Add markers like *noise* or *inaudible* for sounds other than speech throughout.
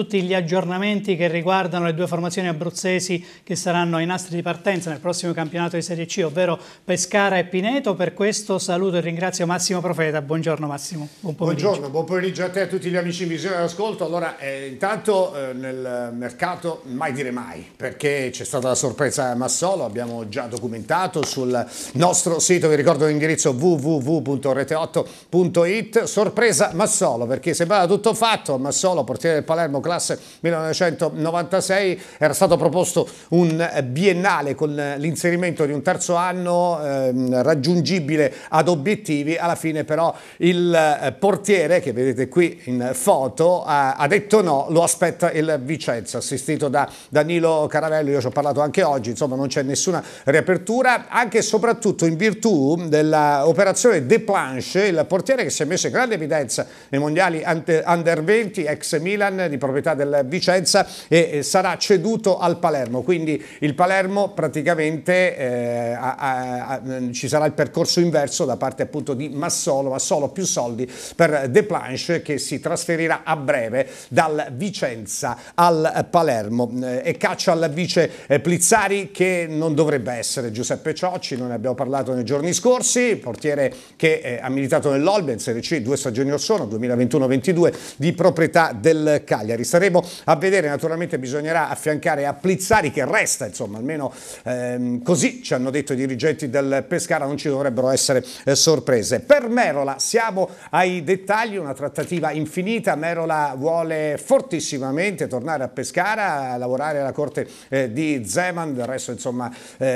tutti gli aggiornamenti che riguardano le due formazioni abruzzesi che saranno ai nastri di partenza nel prossimo campionato di Serie C, ovvero Pescara e Pineto. Per questo saluto e ringrazio Massimo Profeta. Buongiorno Massimo, buon pomeriggio. Buongiorno, buon pomeriggio a te e a tutti gli amici in visione d'ascolto. Allora, eh, intanto eh, nel mercato mai dire mai, perché c'è stata la sorpresa a Massolo, abbiamo già documentato sul nostro sito, vi ricordo l'indirizzo www.rete8.it, sorpresa Massolo, perché sembrava tutto fatto, Massolo, portiere del Palermo, classe 1996, era stato proposto un biennale con l'inserimento di un terzo anno ehm, raggiungibile ad obiettivi, alla fine però il eh, portiere che vedete qui in foto ha, ha detto no, lo aspetta il Vicenza, assistito da Danilo Caravello, io ci ho parlato anche oggi, insomma non c'è nessuna riapertura, anche e soprattutto in virtù dell'operazione De Planche, il portiere che si è messo in grande evidenza nei mondiali under 20, ex Milan di proprietà proprietà del Vicenza e sarà ceduto al Palermo. Quindi il Palermo praticamente eh, a, a, a, ci sarà il percorso inverso da parte appunto di Massolo, Massolo più soldi per De Planche che si trasferirà a breve dal Vicenza al Palermo eh, e caccia al vice eh, Plizzari che non dovrebbe essere Giuseppe Ciocci, non ne abbiamo parlato nei giorni scorsi, portiere che eh, ha militato nell'Olbe in Serie C due stagioni or sono, 2021-22 di proprietà del Cagliari. Cagliari. Saremo a vedere, naturalmente bisognerà affiancare a Plizzari che resta, insomma, almeno ehm, così ci hanno detto i dirigenti del Pescara, non ci dovrebbero essere eh, sorprese. Per Merola siamo ai dettagli, una trattativa infinita, Merola vuole fortissimamente tornare a Pescara, a lavorare alla corte eh, di Zeman, del resto insomma eh,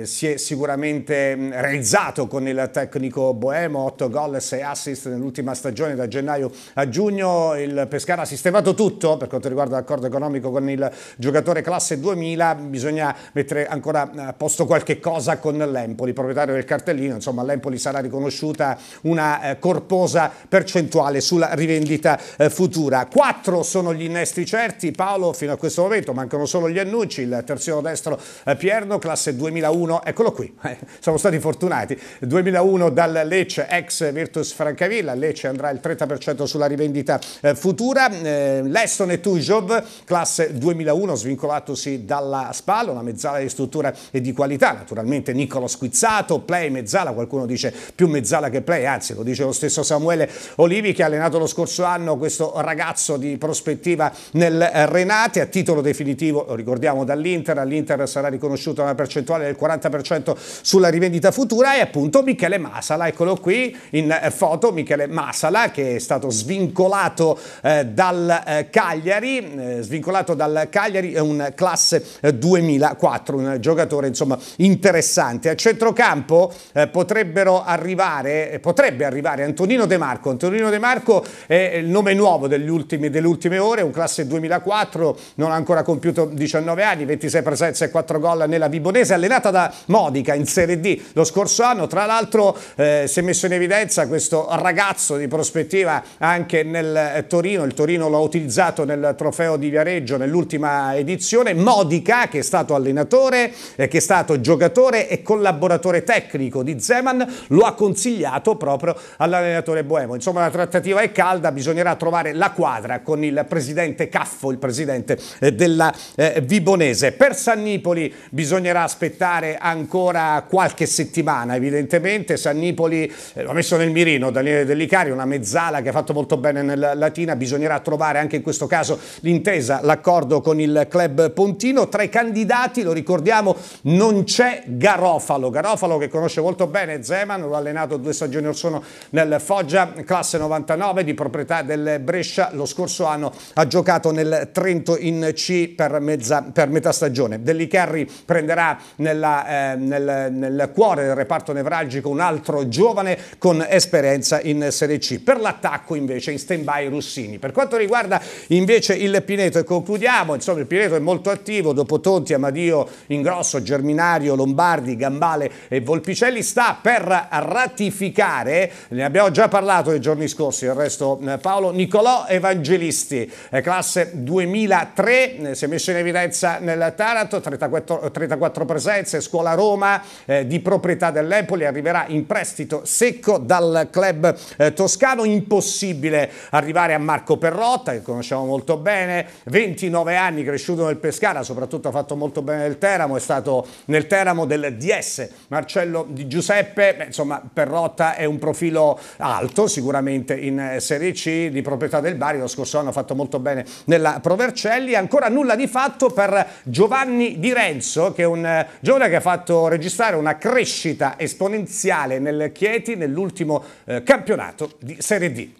eh si è sicuramente mm, realizzato con il tecnico Boemo, 8 gol, 6 assist nell'ultima stagione da gennaio a giugno, il Pescara ha sistemato tutto tutto per quanto riguarda l'accordo economico con il giocatore classe 2000, bisogna mettere ancora a posto qualche cosa con l'Empoli, proprietario del cartellino, insomma all'Empoli sarà riconosciuta una eh, corposa percentuale sulla rivendita eh, futura. Quattro sono gli innesti certi, Paolo fino a questo momento mancano solo gli annunci, il terzino destro eh, Pierno, classe 2001, eccolo qui, *laughs* siamo stati fortunati, 2001 dal Lecce, ex Virtus Francavilla, Lecce andrà il 30% sulla rivendita futura, l'Est Jackson e Tujov, classe 2001, svincolatosi dalla spalla, una mezzala di struttura e di qualità, naturalmente Niccolo Squizzato, play mezzala, qualcuno dice più mezzala che play, anzi lo dice lo stesso Samuele Olivi che ha allenato lo scorso anno questo ragazzo di prospettiva nel Renate a titolo definitivo, lo ricordiamo dall'Inter, all'Inter sarà riconosciuta una percentuale del 40% sulla rivendita futura e appunto Michele Masala, eccolo qui in foto, Michele Masala che è stato svincolato eh, dal eh, Cagliari, eh, svincolato dal Cagliari, è un classe 2004, eh, un giocatore insomma interessante. A centrocampo eh, potrebbero arrivare, potrebbe arrivare Antonino De Marco. Antonino De Marco è il nome nuovo degli ultimi, delle ultime ore, un classe 2004, non ha ancora compiuto 19 anni, 26 presenze e 4 gol nella Vibonese, allenata da Modica in Serie D lo scorso anno. Tra l'altro eh, si è messo in evidenza questo ragazzo di prospettiva anche nel Torino, il Torino l'ha utilizzato giocato nel trofeo di Viareggio nell'ultima edizione, Modica che è stato allenatore, eh, che è stato giocatore e collaboratore tecnico di Zeman, lo ha consigliato proprio all'allenatore Boemo. Insomma la trattativa è calda, bisognerà trovare la quadra con il presidente Caffo, il presidente eh, della eh, Vibonese. Per Sannipoli bisognerà aspettare ancora qualche settimana evidentemente, San Nipoli l'ha messo nel mirino Daniele Dellicari, una mezzala che ha fatto molto bene nel Latina, bisognerà trovare anche in questo caso l'intesa, l'accordo con il club Pontino. Tra i candidati, lo ricordiamo, non c'è Garofalo. Garofalo che conosce molto bene Zeman, lo ha allenato due stagioni or sono nel Foggia, classe 99 di proprietà del Brescia. Lo scorso anno ha giocato nel Trento in C per, mezza, per metà stagione. Dell'Icarri prenderà nella, eh, nel, nel cuore del reparto nevralgico un altro giovane con esperienza in Serie C. Per l'attacco invece in stand-by Russini. Per quanto riguarda i Invece il Pineto, e concludiamo, insomma il Pineto è molto attivo, dopo Tonti, Amadio, Ingrosso, Germinario, Lombardi, Gambale e Volpicelli, sta per ratificare, ne abbiamo già parlato i giorni scorsi, del resto eh, Paolo, Nicolò Evangelisti, classe 2003, eh, si è messo in evidenza nel Taranto, 34, 34 presenze, scuola Roma, eh, di proprietà dell'Empoli, arriverà in prestito secco dal club eh, toscano, impossibile arrivare a Marco Perrotta, che conosciamo molto bene, 29 anni cresciuto nel Pescara, soprattutto ha fatto molto bene nel Teramo, è stato nel Teramo del DS Marcello Di Giuseppe, beh, insomma Perrotta è un profilo alto sicuramente in Serie C di proprietà del Bari, lo scorso anno ha fatto molto bene nella Provercelli, ancora nulla di fatto per Giovanni Di Renzo che è un eh, giovane che ha fatto registrare una crescita esponenziale nel Chieti nell'ultimo eh, campionato di Serie D.